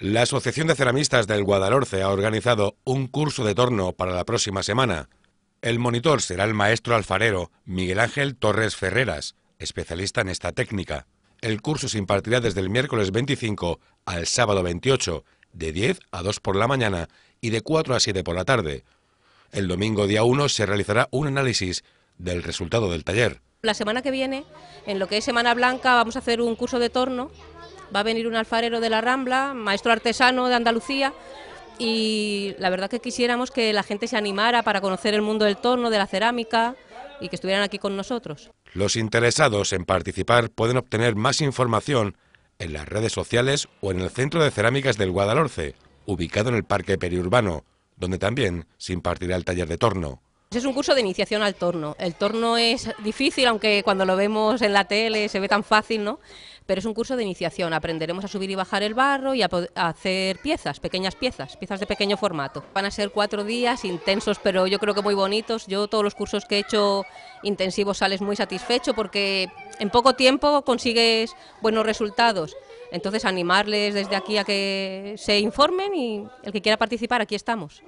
La Asociación de Ceramistas del Guadalhorce ha organizado un curso de torno para la próxima semana. El monitor será el maestro alfarero Miguel Ángel Torres Ferreras, especialista en esta técnica. El curso se impartirá desde el miércoles 25 al sábado 28, de 10 a 2 por la mañana y de 4 a 7 por la tarde. El domingo día 1 se realizará un análisis del resultado del taller. La semana que viene, en lo que es Semana Blanca, vamos a hacer un curso de torno va a venir un alfarero de la Rambla, maestro artesano de Andalucía y la verdad que quisiéramos que la gente se animara para conocer el mundo del torno, de la cerámica y que estuvieran aquí con nosotros. Los interesados en participar pueden obtener más información en las redes sociales o en el Centro de Cerámicas del Guadalhorce, ubicado en el Parque Periurbano, donde también se impartirá el taller de torno. Es un curso de iniciación al torno. El torno es difícil, aunque cuando lo vemos en la tele se ve tan fácil, ¿no? Pero es un curso de iniciación. Aprenderemos a subir y bajar el barro y a, a hacer piezas, pequeñas piezas, piezas de pequeño formato. Van a ser cuatro días intensos, pero yo creo que muy bonitos. Yo todos los cursos que he hecho intensivos sales muy satisfecho porque en poco tiempo consigues buenos resultados. Entonces animarles desde aquí a que se informen y el que quiera participar, aquí estamos.